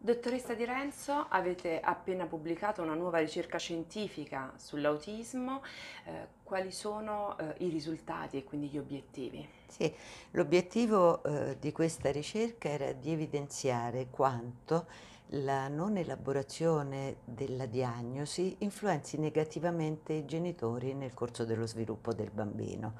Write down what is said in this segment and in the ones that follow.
Dottoressa Di Renzo, avete appena pubblicato una nuova ricerca scientifica sull'autismo, eh, quali sono eh, i risultati e quindi gli obiettivi? Sì, l'obiettivo eh, di questa ricerca era di evidenziare quanto la non elaborazione della diagnosi influenzi negativamente i genitori nel corso dello sviluppo del bambino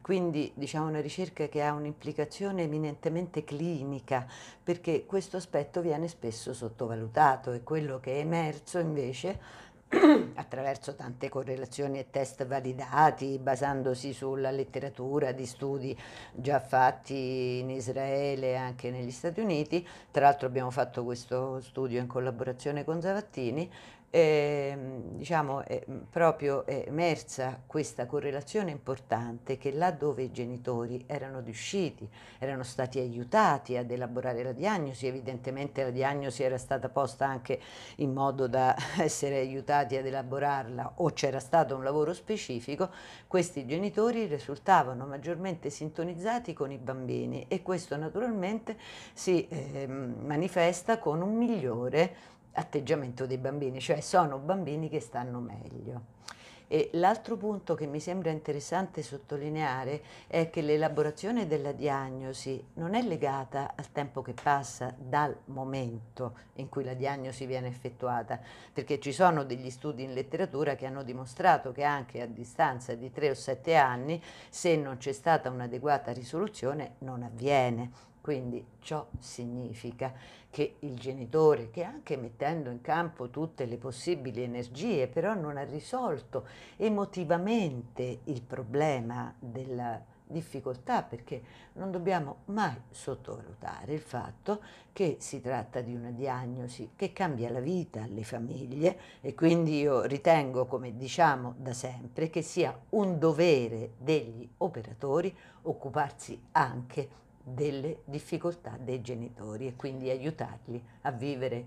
quindi diciamo una ricerca che ha un'implicazione eminentemente clinica, perché questo aspetto viene spesso sottovalutato e quello che è emerso invece attraverso tante correlazioni e test validati, basandosi sulla letteratura di studi già fatti in Israele e anche negli Stati Uniti. Tra l'altro abbiamo fatto questo studio in collaborazione con Zavattini. E, ehm, diciamo, è proprio è emersa questa correlazione importante che là dove i genitori erano riusciti, erano stati aiutati ad elaborare la diagnosi, evidentemente la diagnosi era stata posta anche in modo da essere aiutati aiutati ad elaborarla o c'era stato un lavoro specifico, questi genitori risultavano maggiormente sintonizzati con i bambini e questo naturalmente si eh, manifesta con un migliore atteggiamento dei bambini, cioè sono bambini che stanno meglio. E l'altro punto che mi sembra interessante sottolineare è che l'elaborazione della diagnosi non è legata al tempo che passa dal momento in cui la diagnosi viene effettuata, perché ci sono degli studi in letteratura che hanno dimostrato che anche a distanza di 3 o 7 anni, se non c'è stata un'adeguata risoluzione, non avviene quindi ciò significa che il genitore, che anche mettendo in campo tutte le possibili energie, però non ha risolto emotivamente il problema della difficoltà, perché non dobbiamo mai sottovalutare il fatto che si tratta di una diagnosi che cambia la vita alle famiglie e quindi io ritengo, come diciamo da sempre, che sia un dovere degli operatori occuparsi anche di delle difficoltà dei genitori e quindi aiutarli a vivere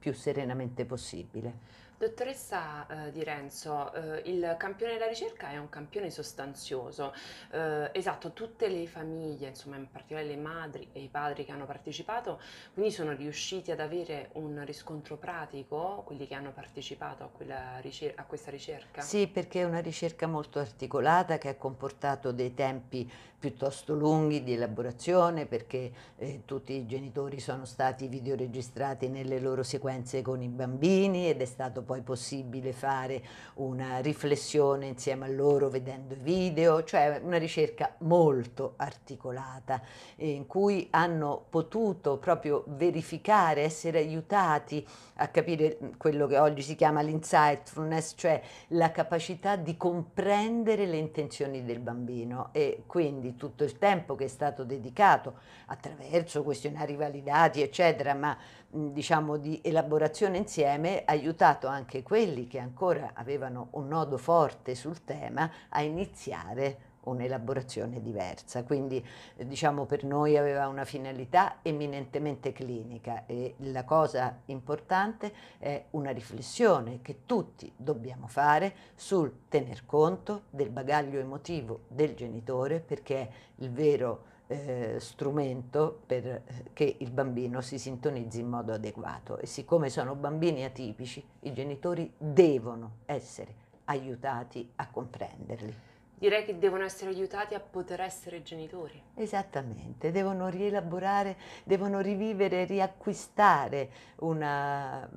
più serenamente possibile. Dottoressa eh, Di Renzo, eh, il campione della ricerca è un campione sostanzioso. Eh, esatto, tutte le famiglie, insomma in particolare le madri e i padri che hanno partecipato, quindi sono riusciti ad avere un riscontro pratico, quelli che hanno partecipato a, quella ricer- a questa ricerca? Sì, perché è una ricerca molto articolata che ha comportato dei tempi piuttosto lunghi di elaborazione perché eh, tutti i genitori sono stati videoregistrati nelle loro sequenze con i bambini ed è stato poi possibile fare una riflessione insieme a loro vedendo i video, cioè una ricerca molto articolata eh, in cui hanno potuto proprio verificare, essere aiutati a capire mm, quello che oggi si chiama l'insightfulness, cioè la capacità di comprendere le intenzioni del bambino e quindi tutto il tempo che è stato dedicato attraverso questionari validati, eccetera, ma mm, diciamo di elaborazione insieme, ha aiutato anche quelli che ancora avevano un nodo forte sul tema a iniziare un'elaborazione diversa. Quindi eh, diciamo per noi aveva una finalità eminentemente clinica e la cosa importante è una riflessione che tutti dobbiamo fare sul tener conto del bagaglio emotivo del genitore perché è il vero eh, strumento perché eh, il bambino si sintonizzi in modo adeguato e siccome sono bambini atipici i genitori devono essere aiutati a comprenderli direi che devono essere aiutati a poter essere genitori. Esattamente, devono rielaborare, devono rivivere, riacquistare una eh,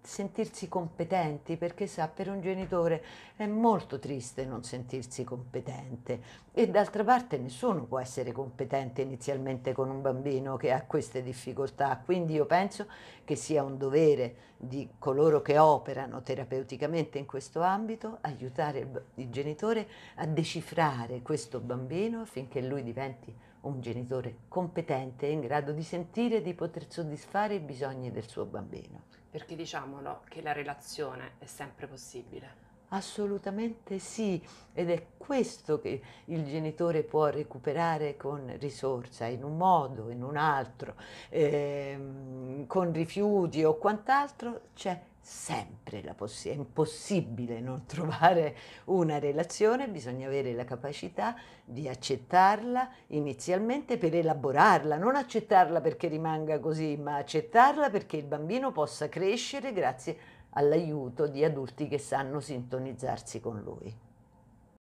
sentirsi competenti, perché sa, per un genitore è molto triste non sentirsi competente e d'altra parte nessuno può essere competente inizialmente con un bambino che ha queste difficoltà, quindi io penso che sia un dovere di coloro che operano terapeuticamente in questo ambito, aiutare il, il genitore a decifrare questo bambino affinché lui diventi un genitore competente e in grado di sentire e di poter soddisfare i bisogni del suo bambino. Perché diciamolo che la relazione è sempre possibile. Assolutamente sì, ed è questo che il genitore può recuperare con risorsa, in un modo, in un altro, ehm, con rifiuti o quant'altro, c'è sempre la possibilità, è impossibile non trovare una relazione, bisogna avere la capacità di accettarla inizialmente per elaborarla, non accettarla perché rimanga così, ma accettarla perché il bambino possa crescere grazie a all'aiuto di adulti che sanno sintonizzarsi con lui.